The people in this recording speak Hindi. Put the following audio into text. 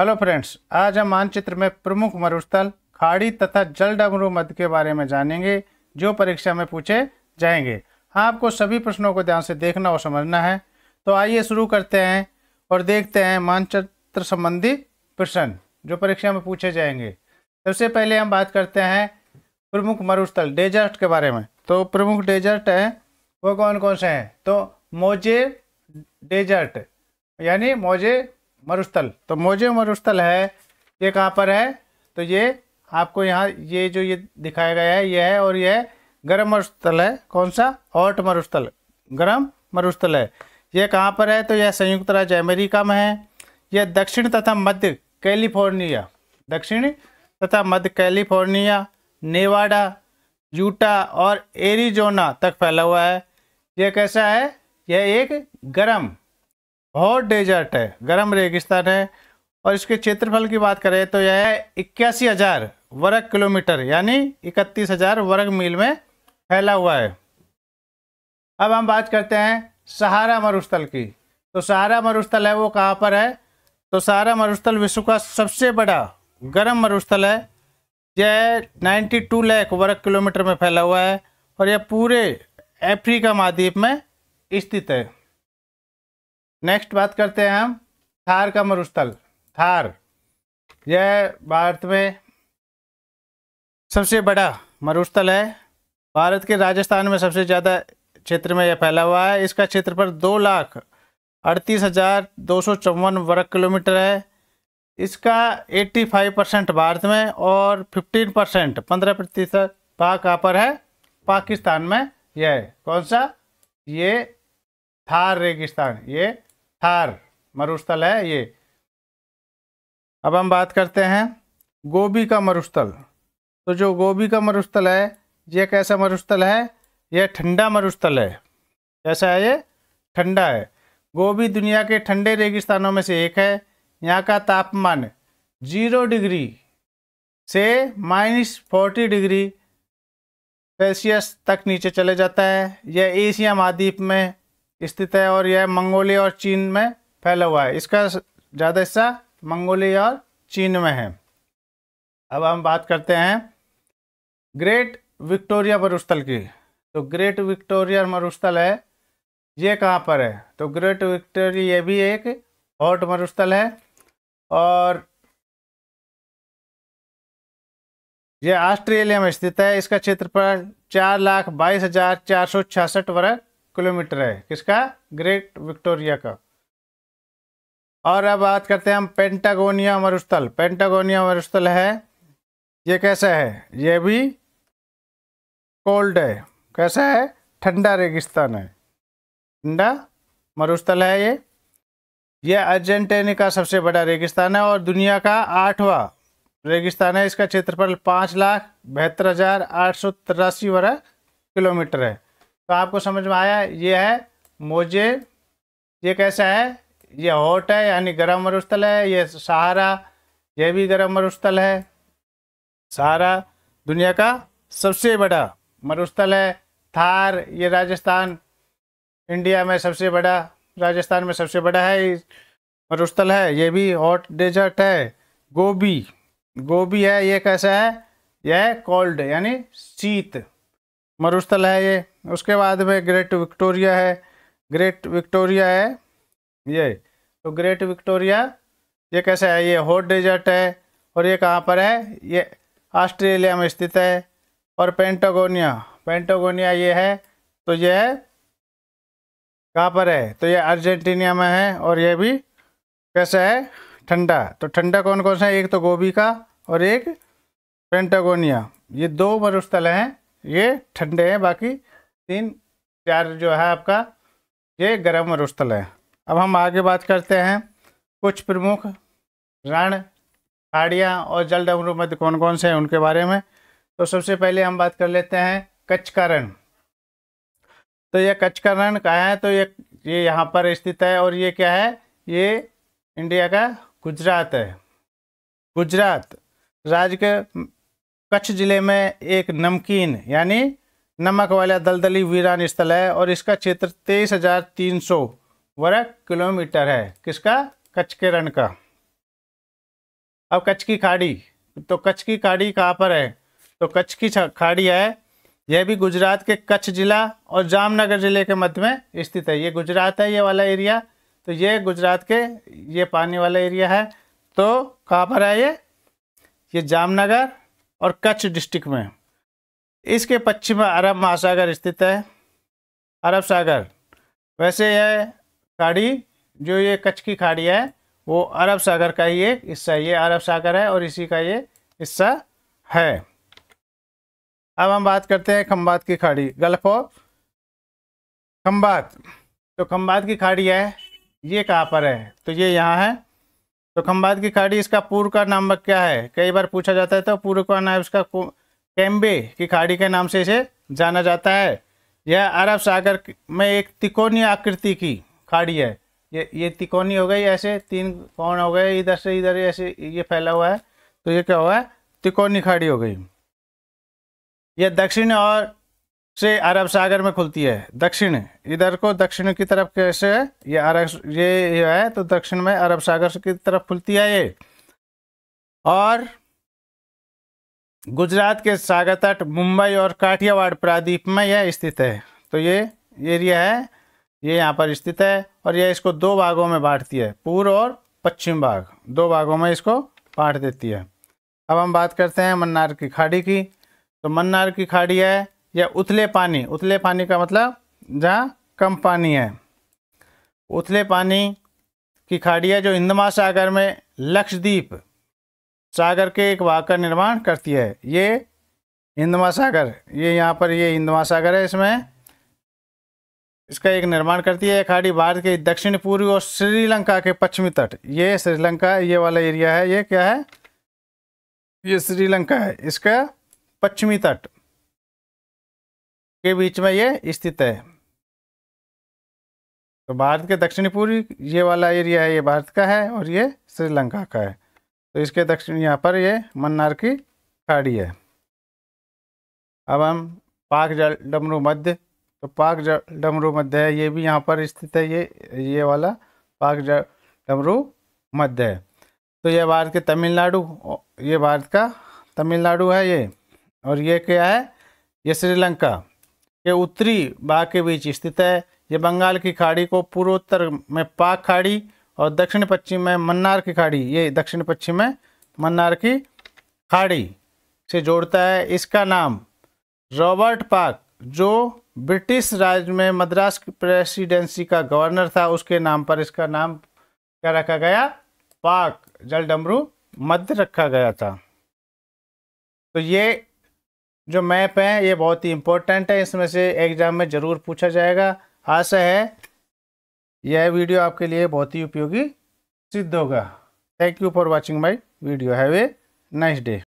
हेलो फ्रेंड्स आज हम मानचित्र में प्रमुख मरुस्थल खाड़ी तथा जल डमरू मध्य के बारे में जानेंगे जो परीक्षा में पूछे जाएंगे हाँ, आपको सभी प्रश्नों को ध्यान से देखना और समझना है तो आइए शुरू करते हैं और देखते हैं मानचित्र संबंधी प्रश्न जो परीक्षा में पूछे जाएंगे सबसे पहले हम बात करते हैं प्रमुख मरुस्थल डेजर्ट के बारे में तो प्रमुख डेजर्ट हैं वो कौन कौन से हैं तो मोजे डेजर्ट यानी मोजे मरुस्थल तो मोजे मरुस्थल है ये कहाँ पर है तो ये आपको यहाँ ये जो ये दिखाया गया है ये है और यह गर्म मरुस्थल है कौन सा हॉट मरुस्थल गर्म मरुस्थल है यह कहाँ पर है तो यह संयुक्त राज्य अमेरिका में है यह दक्षिण तथा मध्य कैलिफोर्निया दक्षिण तथा मध्य कैलिफोर्निया नेवाडा यूटा और एरिजोना तक फैला हुआ है यह कैसा है यह एक गर्म बहुत डेजर्ट है गर्म रेगिस्तान है और इसके क्षेत्रफल की बात करें तो यह इक्यासी हज़ार वर्ग किलोमीटर यानी इकतीस हज़ार वर्ग मील में फैला हुआ है अब हम बात करते हैं सहारा मरुस्थल की तो सहारा मरुस्थल है वो कहाँ पर है तो सहारा मरुस्थल विश्व का सबसे बड़ा गर्म मरुस्थल है यह 92 लाख वर्ग किलोमीटर में फैला हुआ है और यह पूरे अफ्रीका महाद्वीप में स्थित है नेक्स्ट बात करते हैं हम थार का मरुस्थल थार यह भारत में सबसे बड़ा मरुस्थल है भारत के राजस्थान में सबसे ज़्यादा क्षेत्र में यह फैला हुआ है इसका क्षेत्रफल दो लाख अड़तीस हज़ार दो सौ चौवन वर्ग किलोमीटर है इसका 85 परसेंट भारत में और 15 परसेंट पंद्रह प्रतिशत पाक पर है पाकिस्तान में यह कौन सा ये थार रेगिस्तान ये थार मरुस्थल है ये अब हम बात करते हैं गोभी का मरुस्थल तो जो गोभी का मरुस्थल है ये कैसा मरुस्थल है यह ठंडा मरुस्थल है कैसा है ये ठंडा है गोभी दुनिया के ठंडे रेगिस्तानों में से एक है यहाँ का तापमान जीरो डिग्री से माइनस फोर्टी डिग्री सेल्सियस तक नीचे चले जाता है यह एशिया महाद्वीप में स्थित है और यह मंगोलिया और चीन में फैला हुआ है इसका ज़्यादा हिस्सा मंगोलिया और चीन में है अब हम बात करते हैं ग्रेट विक्टोरिया मरुस्थल की तो ग्रेट विक्टोरिया मरुस्थल है ये कहाँ पर है तो ग्रेट विक्टोरिया ये भी एक हॉट मरुस्थल है और यह ऑस्ट्रेलिया में स्थित है इसका क्षेत्रफल चार लाख बाईस हजार चार सौ छियासठ वर्ग किलोमीटर है किसका ग्रेट विक्टोरिया का और अब बात करते हैं हम पेंटागोनिया मरुस्थल पेंटागोनिया मरुस्थल है ये कैसा है ये भी कोल्ड है कैसा है ठंडा रेगिस्तान है ठंडा मरुस्थल है ये यह अर्जेंटीना का सबसे बड़ा रेगिस्तान है और दुनिया का आठवां रेगिस्तान है इसका क्षेत्रफल पाँच लाख बहत्तर हज़ार आठ सौ तिरासी वर्ग किलोमीटर है तो आपको समझ में आया ये है मोजे ये कैसा है ये हॉट है यानी गर्म मरुस्थल है ये सहारा यह भी गर्म मरुस्थल है सहारा दुनिया का सबसे बड़ा मरुस्थल है थार ये राजस्थान इंडिया में सबसे बड़ा राजस्थान में सबसे बड़ा है मरुस्थल है ये भी हॉट डेजर्ट है गोभी गोभी है ये कैसा है यह कोल्ड यानी शीत मरुस्थल है ये उसके बाद में ग्रेट विक्टोरिया है ग्रेट विक्टोरिया है ये तो ग्रेट विक्टोरिया ये कैसे है ये हॉट डेजर्ट है और ये कहाँ पर है ये ऑस्ट्रेलिया में स्थित है और पेंटागोनिया पेंटागोनिया ये है तो ये है कहाँ पर है तो ये अर्जेंटीना में है और ये भी कैसे है ठंडा तो ठंडा कौन कौन सा है एक तो गोभी का और एक पेंटागोनिया ये दो मरुस्थल हैं ये ठंडे हैं बाकी तीन चार जो है आपका ये गर्म और है अब हम आगे बात करते हैं कुछ प्रमुख रण खाड़ियाँ और जल डबरू मध्य कौन कौन से हैं उनके बारे में तो सबसे पहले हम बात कर लेते हैं कच्छ का रण तो यह कच्छ का रण कहाँ है तो ये ये यहाँ पर स्थित है और ये क्या है ये इंडिया का गुजरात है गुजरात राज्य के कच्छ जिले में एक नमकीन यानी नमक वाला दलदली वीरान स्थल है और इसका क्षेत्र तेईस हजार तीन सौ वर्ग किलोमीटर है किसका कच्छ के रण का अब कच्छ की खाड़ी तो कच्छ की खाड़ी कहाँ पर है तो कच्छ की खाड़ी है यह भी गुजरात के कच्छ जिला और जामनगर जिले के मध्य में स्थित है ये गुजरात है ये वाला एरिया तो ये गुजरात के ये पानी वाला एरिया है तो कहाँ पर है ये ये जामनगर और कच्छ डिस्ट्रिक्ट में इसके पश्चिम में अरब महासागर स्थित है अरब सागर वैसे यह खाड़ी जो ये कच्छ की खाड़ी है वो अरब सागर का ही एक हिस्सा ये अरब सागर है और इसी का ये हिस्सा है अब हम बात करते हैं खम्बात की खाड़ी गल्फ ऑफ खम्बात तो खम्बात की खाड़ी है ये कहाँ पर है तो ये यहाँ है तो खम्बाद की खाड़ी इसका पूर्व का नाम क्या है कई बार पूछा जाता है तो पूर्व का नाम इसका कैम्बे की खाड़ी के नाम से इसे जाना जाता है यह अरब सागर में एक तिकोनी आकृति की खाड़ी है ये ये तिकोनी हो गई ऐसे तीन कौन हो गए इधर से इधर ऐसे ये फैला हुआ है तो ये क्या हुआ है तिकोनी खाड़ी हो गई यह दक्षिण और से अरब सागर में खुलती है दक्षिण इधर को दक्षिण की तरफ कैसे है ये अरब ये है तो दक्षिण में अरब सागर की तरफ खुलती है ये और गुजरात के सागर तट मुंबई और काठियावाड़ प्रादीप में यह स्थित है तो ये एरिया है ये यहाँ पर स्थित है और यह इसको दो भागों में बांटती है पूर्व और पश्चिम भाग दो भागों में इसको बांट देती है अब हम बात करते हैं मन्नार की खाड़ी की तो मन्नार की खाड़ी है या उथले पानी उथले पानी का मतलब जहाँ कम पानी है उथले पानी की खाड़ियाँ जो हिंद महासागर में लक्षद्वीप सागर के एक भाग का निर्माण करती है ये हिंद महासागर ये यहाँ पर ये हिंद महासागर है इसमें इसका एक निर्माण करती है खाड़ी भारत के दक्षिण पूर्वी और श्रीलंका के पश्चिमी तट ये श्रीलंका ये वाला एरिया है ये क्या है ये श्रीलंका है इसका पश्चिमी तट के बीच में ये स्थित है तो भारत के दक्षिणी पूर्वी ये वाला एरिया है ये भारत का है और ये श्रीलंका का है तो इसके दक्षिण यहाँ पर ये मन्नार की खाड़ी है अब हम पाक जल डमरू मध्य तो पाक जल डमरू मध्य है ये भी यहाँ पर स्थित है ये ये वाला पाक जल डमरू मध्य है तो ये भारत के तमिलनाडु ये भारत का तमिलनाडु है ये और ये क्या है ये श्रीलंका के उत्तरी भाग के बीच स्थित है ये बंगाल की खाड़ी को पूर्वोत्तर में पाक खाड़ी और दक्षिण पश्चिम में मन्नार की खाड़ी ये दक्षिण पश्चिम में मन्नार की खाड़ी से जोड़ता है इसका नाम रॉबर्ट पाक जो ब्रिटिश राज में मद्रास की प्रेसिडेंसी का गवर्नर था उसके नाम पर इसका नाम क्या रखा गया पाक जलडमरू मध्य रखा गया था तो ये जो मैप है ये बहुत ही इम्पोर्टेंट है इसमें से एग्ज़ाम में ज़रूर पूछा जाएगा आशा है यह वीडियो आपके लिए बहुत ही उपयोगी सिद्ध होगा thank you for watching my video have a nice day